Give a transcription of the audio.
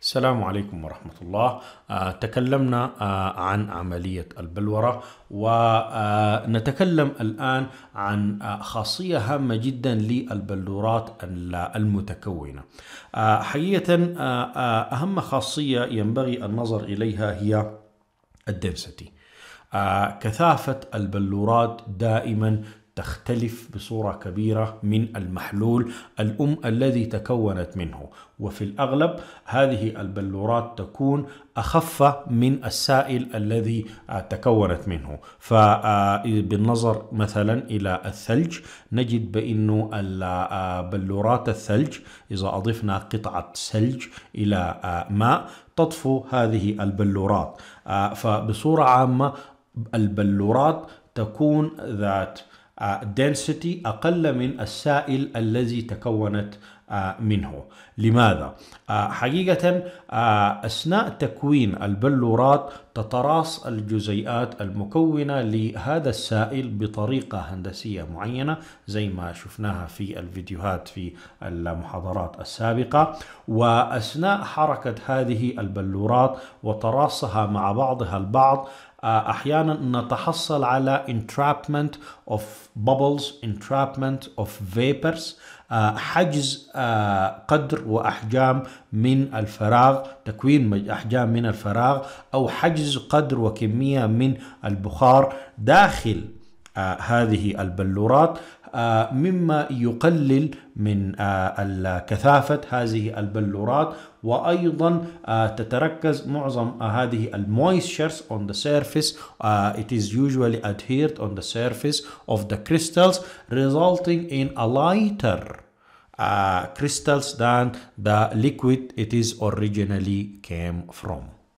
السلام عليكم ورحمة الله آه، تكلمنا آه، عن عملية البلورة ونتكلم آه، الآن عن خاصية هامة جدا للبلورات المتكونة حقيقة أهم خاصية ينبغي النظر إليها هي الدنسيتي كثافة البلورات دائما تختلف بصورة كبيرة من المحلول الأم الذي تكونت منه وفي الأغلب هذه البلورات تكون أخف من السائل الذي آه، تكونت منه فبالنظر آه، مثلا إلى الثلج نجد بأنه آه، بلورات الثلج إذا أضفنا قطعة ثلج إلى ماء تطفو هذه البلورات فبصورة عامة البلورات تكون ذات density أقل من السائل الذي تكونت آه، منه لماذا؟ آه، حقيقة آه، أثناء تكوين البلورات تتراص الجزيئات المكونة لهذا السائل بطريقة هندسية معينة زي ما شفناها في الفيديوهات في المحاضرات السابقة وأثناء حركة هذه البلورات وتراصها مع بعضها البعض احيانا نتحصل على entrapment of bubbles entrapment of vapors آه، حجز آه، قدر واحجام من الفراغ تكوين احجام من الفراغ او حجز قدر وكميه من البخار داخل آه، هذه البلورات مما يقلل من كثافة هذه البلورات وأيضا تتركز معظم هذه المويستشرز on the surface it is usually adhered on the surface of the crystals resulting in a lighter crystals than the liquid it is originally came from